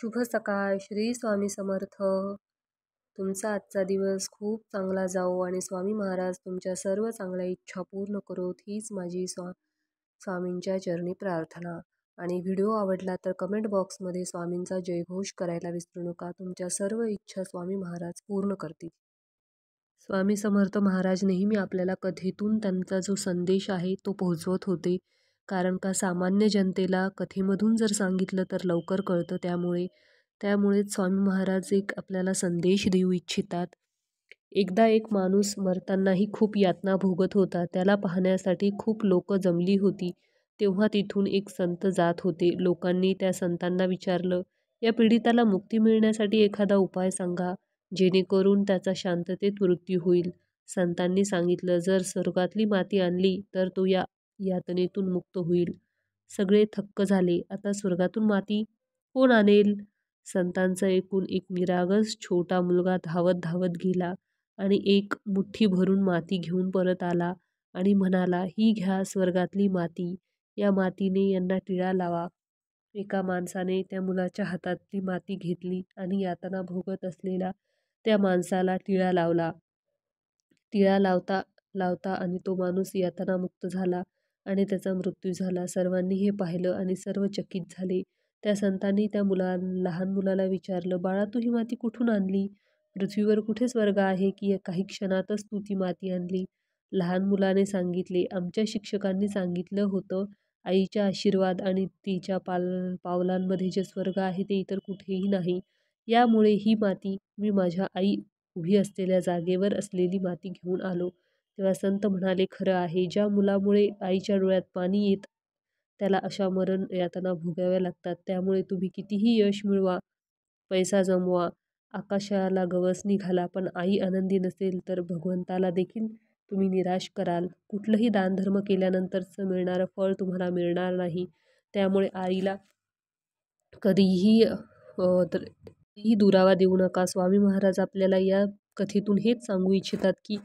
शुभ सकाळ श्री स्वामी समर्थ तुमचा आजचा दिवस खूप चांगला जाओ आणि स्वामी महाराज तुमच्या सर्व चांगल्या इच्छा पूर्ण करोत हीच माझी स्वा स्वामींच्या चरणी प्रार्थना आणि व्हिडिओ आवडला तर कमेंट बॉक्समध्ये स्वामींचा जयघोष करायला विसरू नका तुमच्या सर्व इच्छा स्वामी महाराज पूर्ण करतील स्वामी समर्थ महाराज नेहमी आपल्याला कथेतून त्यांचा जो संदेश आहे तो पोहोचवत होते कारण का सामान्य जनतेला कथेमधून जर सांगितलं तर लवकर कळतं त्यामुळे त्यामुळेच स्वामी महाराज एक आपल्याला संदेश देऊ इच्छितात एकदा एक माणूस मरतानाही खूप यातना भोगत होता त्याला पाहण्यासाठी खूप लोक जमली होती तेव्हा तिथून एक संत जात होते लोकांनी त्या संतांना विचारलं या पीडिताला मुक्ती मिळण्यासाठी एखादा उपाय सांगा जेणेकरून त्याचा शांततेत मृत्यू होईल संतांनी सांगितलं जर स्वर्गातली माती आणली तर तो या यातनेतून मुक्त होईल सगळे थक्क झाले आता स्वर्गातून माती कोण आणेल संतांचा एकूण एक निरागस छोटा मुलगा धावत धावत गेला आणि एक मुठ्ठी भरून माती घेऊन परत आला आणि म्हणाला ही घ्या स्वर्गातली माती या मातीने यांना टिळा लावा एका माणसाने त्या मुलाच्या हातातली माती घेतली आणि यातना भोगत असलेला त्या माणसाला टिळा लावला टिळा लावता लावता आणि तो माणूस यातना मुक्त झाला आणि त्याचा मृत्यू झाला. सर्वांनी हे पाहिलं आणि सर्व चकित झाले. त्या संतांनी त्या मुला लहान मुलाला विचारलं, "बाळा, तू ही माती कुठून आणली? पृथ्वीवर कुठे स्वर्ग आहे की काही क्षणातच तू ती माती आणली? लहान मुलाने सांगितले, "आमच्या शिक्षकांनी सांगितलं होतं आईच्या आशीर्वाद आणि तिच्या पाल पावलांमध्ये जे स्वर्ग आहे ते इतर कुठेही नाही. यामुळे ही माती मी माझ्या आई उभी असलेल्या जागेवर असलेली माती घेऊन आलो. तेव्हा संत म्हणाले खरं आहे ज्या मुलामुळे आईच्या डोळ्यात पाणी येत त्याला अशा मरण यातना भोगाव्या लागतात त्यामुळे तुम्ही कितीही यश मिळवा पैसा जमवा आकाशाला गवसणी घाला पण आई आनंदी नसेल तर भगवंताला देखील तुम्ही निराश कराल कुठलंही दानधर्म केल्यानंतरचं मिळणारं फळ तुम्हाला मिळणार नाही त्यामुळे आईला कधीही ही दुरावा देऊ नका स्वामी महाराज आपल्याला या कथेतून हेच सांगू इच्छितात की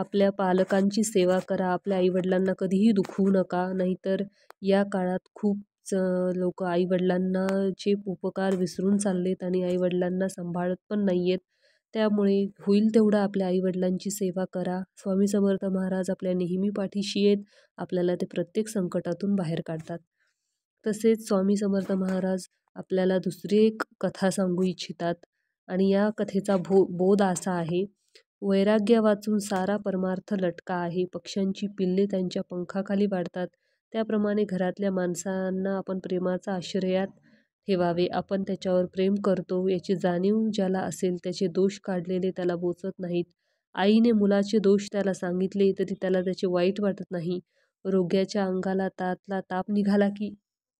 आपल्या पालकांची सेवा करा आपल्या आईवडिलांना कधीही दुखवू नका नाहीतर या काळात खूप लोक लोक आईवडिलांनाचे उपकार विसरून चाललेत आणि आईवडिलांना सांभाळत पण नाही आहेत त्यामुळे होईल तेवढं आपल्या आईवडिलांची सेवा करा स्वामी समर्थ महाराज आपल्या नेहमी पाठीशी आहेत आपल्याला ते प्रत्येक संकटातून बाहेर काढतात तसेच स्वामी समर्थ महाराज आपल्याला दुसरी एक कथा सांगू इच्छितात आणि या कथेचा भो बोध असा आहे वाचून सारा परमार्थ लटका आहे. पक्ष्यांची पिल्ले त्यांच्या पंखाखाली वाढतात. त्याप्रमाणे घरातल्या माणसांना आपण प्रेमाचा आश्रयात ठेवावे. आपण त्याच्यावर प्रेम करतो याची जाणीव ज्याला असेल, त्याचे दोष काढलेले त्याला बोचत नाहीत. आईने मुलाचे दोष त्याला सांगितले तरी त्याला त्याचे वाईट वाटत नाही. रोग्याच्या अंगाला तातला ताप निघाला की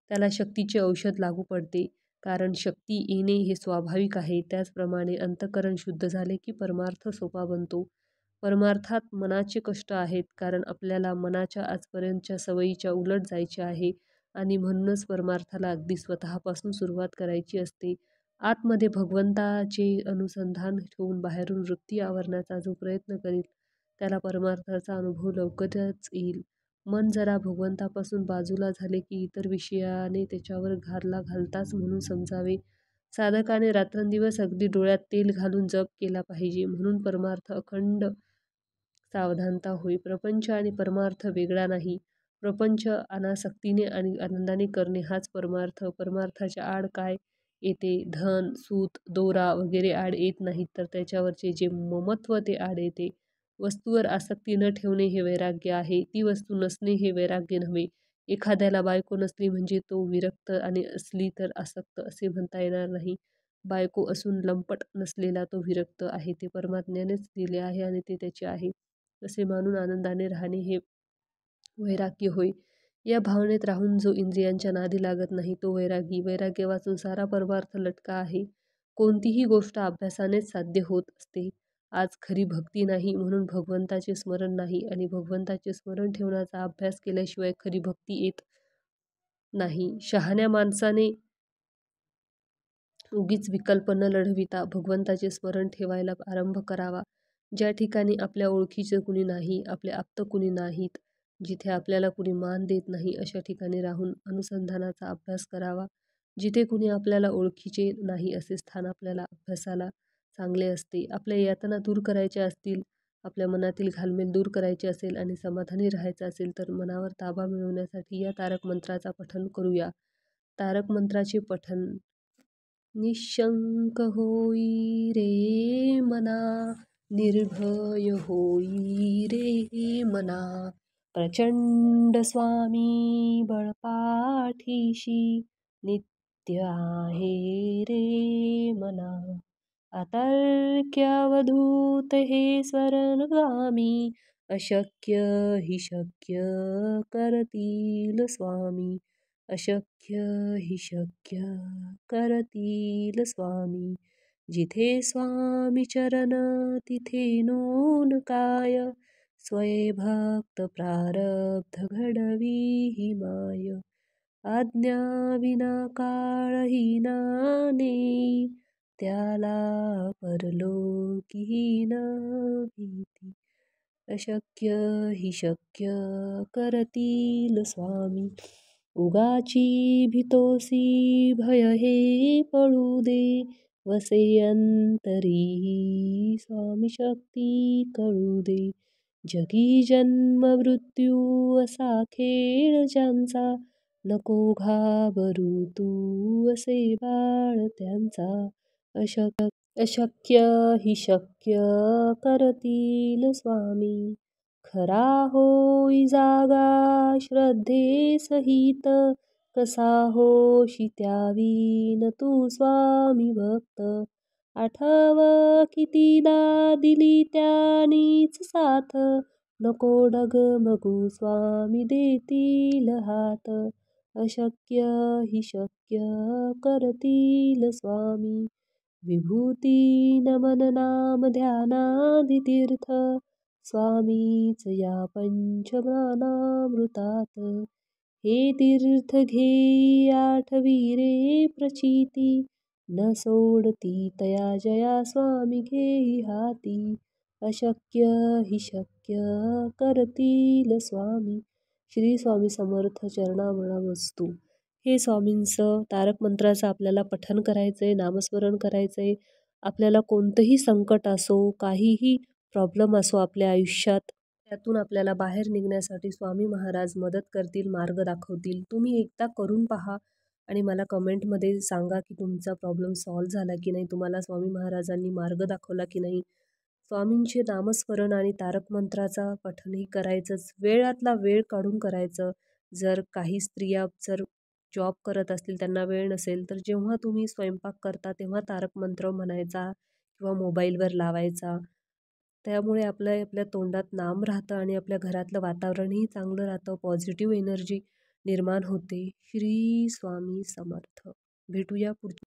त्याला शक्तीचे औषध लागू पडते. कारण शक्ती येणे हे स्वाभाविक आहे त्याचप्रमाणे अंतःकरण शुद्ध झाले की परमार्थ सोपा बनतो परमार्थात मनाचे कष्ट आहेत कारण आपल्याला मनाच्या आजपर्यंतच्या सवयीच्या उलट जायचे आहे आणि म्हणूनच परमार्थाला अगदी स्वतःपासून सुरुवात करायची असते आतमध्ये भगवंताचे अनुसंधान ठेवून बाहेरून वृत्ती आवरण्याचा जो प्रयत्न करेल त्याला परमार्थाचा अनुभव लवकरच येईल मन जरा भगवंतापासून बाजूला झाले की इतर विषयाने त्याच्यावर घारला घालताच म्हणून समजावे. साधकाने रात्रंदिवस अगदी डोळ्यात तेल घालून जप केला पाहिजे. म्हणून परमार्थ अखंड सावधानता होय. प्रपंच आणि परमार्थ वेगळा नाही. प्रपंच अनासक्तीने आणि आनंदाने करणे हाच परमार्थ. परमार्थाच्या आड काय येते? धन, सूत, दोरा वगैरे आड येत नाहीत, तर त्याच्यावरचे जे ममत्व ते आड येते. वस्तूवर आसक्ती न ठेवणे हे वैराग्य आहे ती वस्तू नसणे हे वैराग्य नव्हे एखाद्याला बायको नसली म्हणजे तो विरक्त आणि असली तर आसक्त असे म्हणता येणार नाही बायको असून लंपट नसलेला तो विरक्त आहे ते परमात्म्यानेच दिले आहे आणि ते त्याचे आहे असे मानून आनंदाने राहणे हे वैराग्य होय या भावनेत राहून जो इंद्रियांच्या नादी लागत नाही तो वैरागी वैराग्य वाचून सारा परमार्थ लटका आहे कोणतीही गोष्ट अभ्यासानेच साध्य होत असते आज खरी भक्ती नाही म्हणून भगवंताचे स्मरण नाही आणि भगवंताचे स्मरण ठेवण्याचा अभ्यास केल्याशिवाय खरी भक्ती येत नाही शहाण्या माणसाने उगीच विकल्प न लढविता भगवंताचे स्मरण ठेवायला आरंभ करावा ज्या ठिकाणी आपल्या ओळखीचे कुणी नाही आपले आप्त कुणी नाहीत जिथे आपल्याला कुणी मान देत नाही अशा ठिकाणी राहून अनुसंधानाचा अभ्यास करावा जिथे कुणी आपल्याला ओळखीचे नाही असे स्थान आपल्याला अभ्यासाला चांगले असते आपल्या यातना दूर करायच्या असतील आपल्या मनातील घालमेल दूर करायचे असेल आणि समाधानी राहायचं असेल तर मनावर ताबा मिळवण्यासाठी या तारक मंत्राचा पठन करूया तारक मंत्राचे पठन निशंक होई रे मना निर्भय होई रे मना प्रचंड स्वामी बळपाठीशी नित्य आहे रे मना अतर्क्यावधूत हे स्वरगामी अशक्य हि शक्य करतील स्वामी अशक्य हि शक्य करतील स्वामी जिथे स्वामी चरण तिथे नून काय स्वय भक्त प्रारब्ध घडवी हि माय आज्ञा विना काळही त्याला परलोकी न भीती अशक्य ही शक्य करतील स्वामी उगाची भितोसी भय हे पळू दे वसे अंतरी स्वामी शक्ती कळू दे जगी जन्म मृत्यू असा खेळ ज्यांचा नको घाबरू तू असे बाळ त्यांचा अशक अशक्य ही शक्य करतील स्वामी खरा होई जागा श्रद्धे सहित कसा होशी त्यावीन तू स्वामी भक्त आठव कितीदा दिली त्यानीच साथ नको डग मगू स्वामी देतील हात अशक्य ही शक्य करतील स्वामी विभूती नमन नाम ध्यानादितीर्थ स्वामीच या पंचमानामृतात हे तीर्थ घे आठवीरे प्रचिती न सोडती तया जया स्वामी घे हाती अशक्य हि शक्य करतील स्वामी श्री स्वामी समर्थ वस्तु हे स्वामींचं तारक मंत्राचं आपल्याला पठन करायचं आहे नामस्मरण करायचं आहे आपल्याला कोणतंही संकट असो काहीही प्रॉब्लेम असो आपल्या आयुष्यात त्यातून आपल्याला बाहेर निघण्यासाठी स्वामी महाराज मदत करतील मार्ग दाखवतील तुम्ही एकदा करून पहा आणि मला कमेंटमध्ये सांगा की तुमचा प्रॉब्लेम सॉल्व्ह झाला की नाही तुम्हाला स्वामी महाराजांनी मार्ग दाखवला की नाही स्वामींचे नामस्मरण आणि तारक मंत्राचा पठणही करायचंच वेळातला वेळ काढून करायचं जर काही स्त्रिया जर जॉब करत असतील त्यांना वेळ नसेल तर जेव्हा तुम्ही स्वयंपाक करता तेव्हा तारक मंत्र म्हणायचा किंवा मोबाईलवर लावायचा त्यामुळे आपल्या आपल्या तोंडात नाम राहतं आणि आपल्या घरातलं वातावरणही चांगलं राहतं पॉझिटिव्ह एनर्जी निर्माण होते श्री स्वामी समर्थ भेटूया पुढच्या